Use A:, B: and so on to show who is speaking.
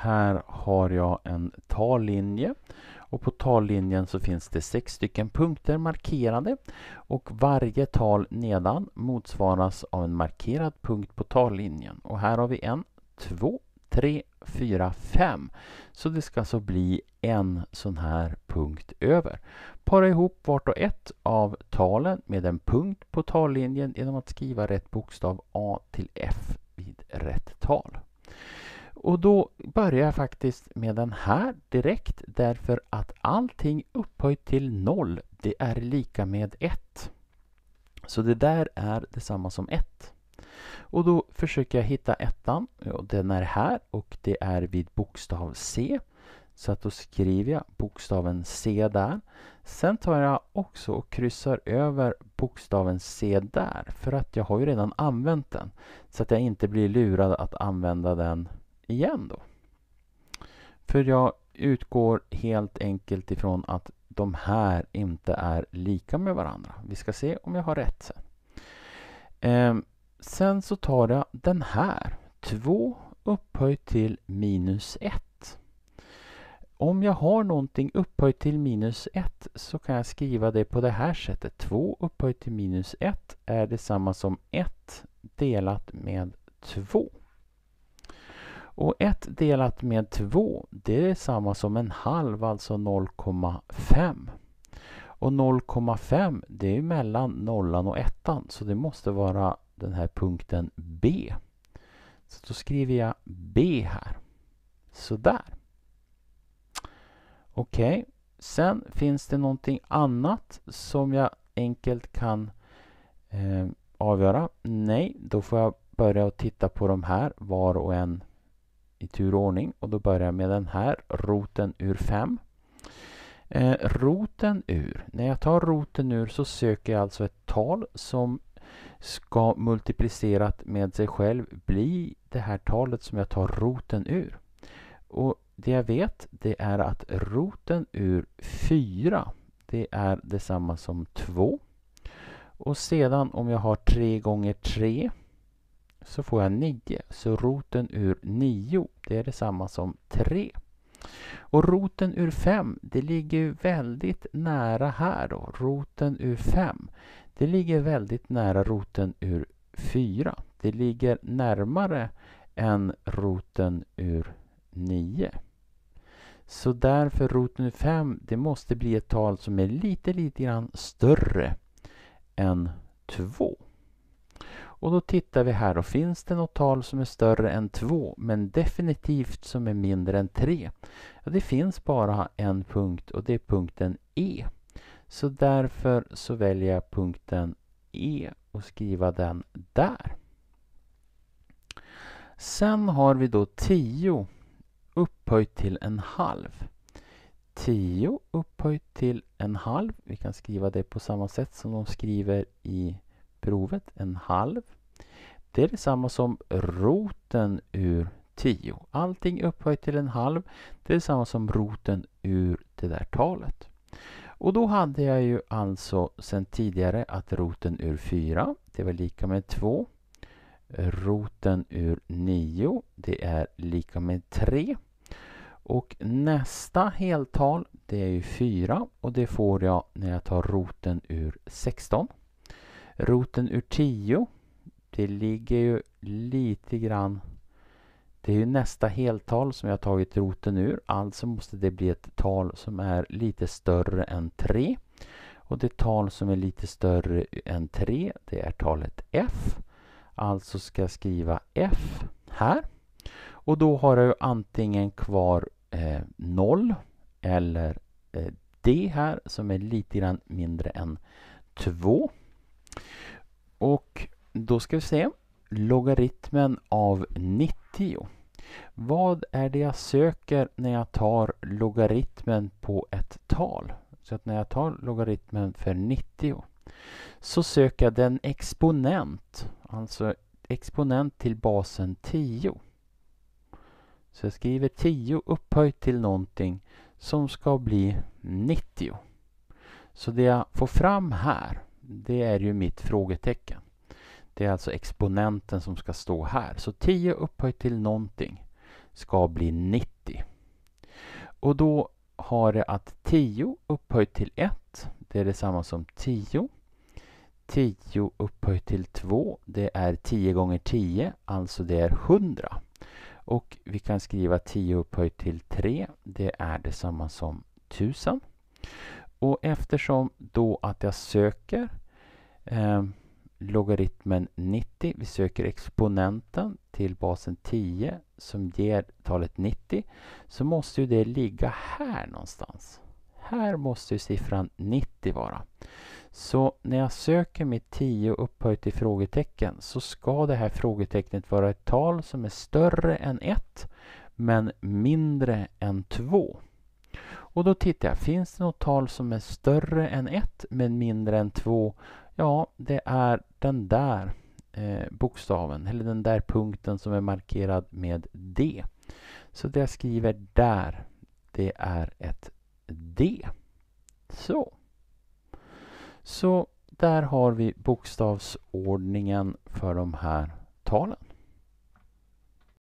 A: Här har jag en tallinje och på tallinjen så finns det sex stycken punkter markerade och varje tal nedan motsvaras av en markerad punkt på tallinjen. Och här har vi en, två, tre, fyra, fem. Så det ska alltså bli en sån här punkt över. Para ihop vart och ett av talen med en punkt på tallinjen genom att skriva rätt bokstav A till F vid rätt tal. Och då börjar jag faktiskt med den här direkt därför att allting upphöjt till noll det är lika med 1. Så det där är detsamma som 1. Och då försöker jag hitta ettan. Ja, den är här och det är vid bokstav C. Så att då skriver jag bokstaven C där. Sen tar jag också och kryssar över bokstaven C där för att jag har ju redan använt den. Så att jag inte blir lurad att använda den igen då. För jag utgår helt enkelt ifrån att de här inte är lika med varandra. Vi ska se om jag har rätt sen. Ehm, sen så tar jag den här, 2 upphöjt till minus 1. Om jag har någonting upphöjt till minus 1 så kan jag skriva det på det här sättet. 2 upphöjt till minus 1 är detsamma som 1 delat med 2. Och 1 delat med 2 det är samma som en halv, alltså 0,5. Och 0,5 det är mellan nollan och ettan så det måste vara den här punkten B. Så då skriver jag B här. Sådär. Okej, okay. sen finns det någonting annat som jag enkelt kan eh, avgöra. Nej, då får jag börja att titta på de här var och en i tur och ordning och då börjar jag med den här roten ur 5. Eh, roten ur, när jag tar roten ur så söker jag alltså ett tal som ska multiplicerat med sig själv bli det här talet som jag tar roten ur. Och det jag vet det är att roten ur 4 det är detsamma som 2. Och sedan om jag har 3 gånger 3 så får jag 9. Så roten ur 9, det är detsamma som 3. Och roten ur 5, det ligger väldigt nära här då. Roten ur 5, det ligger väldigt nära roten ur 4. Det ligger närmare än roten ur 9. Så därför roten ur 5, det måste bli ett tal som är lite, lite grann större än 2. Och då tittar vi här och finns det något tal som är större än 2 men definitivt som är mindre än 3? Ja, det finns bara en punkt och det är punkten E. Så därför så väljer jag punkten E och skriva den där. Sen har vi då 10 upphöjt till en halv. 10 upphöjt till en halv. Vi kan skriva det på samma sätt som de skriver i provet, en halv. Det är detsamma som roten ur 10. Allting upphöjt till en halv, det är detsamma som roten ur det där talet. Och då hade jag ju alltså sedan tidigare att roten ur 4, det var lika med 2. Roten ur 9, det är lika med 3. Och nästa heltal, det är ju 4 och det får jag när jag tar roten ur 16 roten ur 10. Det ligger ju lite grann... Det är ju nästa heltal som jag tagit roten ur. Alltså måste det bli ett tal som är lite större än 3. Och det tal som är lite större än 3, det är talet f. Alltså ska jag skriva f här. Och då har jag antingen kvar eh, 0 eller eh, d här som är lite grann mindre än 2. Och då ska vi se logaritmen av 90. Vad är det jag söker när jag tar logaritmen på ett tal? Så att när jag tar logaritmen för 90 så söker jag den exponent, alltså exponent till basen 10. Så jag skriver 10 upphöjt till någonting som ska bli 90. Så det jag får fram här det är ju mitt frågetecken. Det är alltså exponenten som ska stå här. Så 10 upphöjt till någonting ska bli 90. Och då har det att 10 upphöjt till 1, det är detsamma som 10. 10 upphöjt till 2, det är 10 gånger 10, alltså det är 100. Och vi kan skriva 10 upphöjt till 3, det är detsamma som 1000. Och eftersom då att jag söker eh, logaritmen 90, vi söker exponenten till basen 10 som ger talet 90, så måste ju det ligga här någonstans. Här måste ju siffran 90 vara. Så när jag söker mitt 10 upphöjt till frågetecken så ska det här frågetecknet vara ett tal som är större än 1 men mindre än 2. Och då tittar jag, finns det något tal som är större än 1 men mindre än 2? Ja, det är den där eh, bokstaven, eller den där punkten som är markerad med D. Så det jag skriver där, det är ett D. Så. Så där har vi bokstavsordningen för de här talen.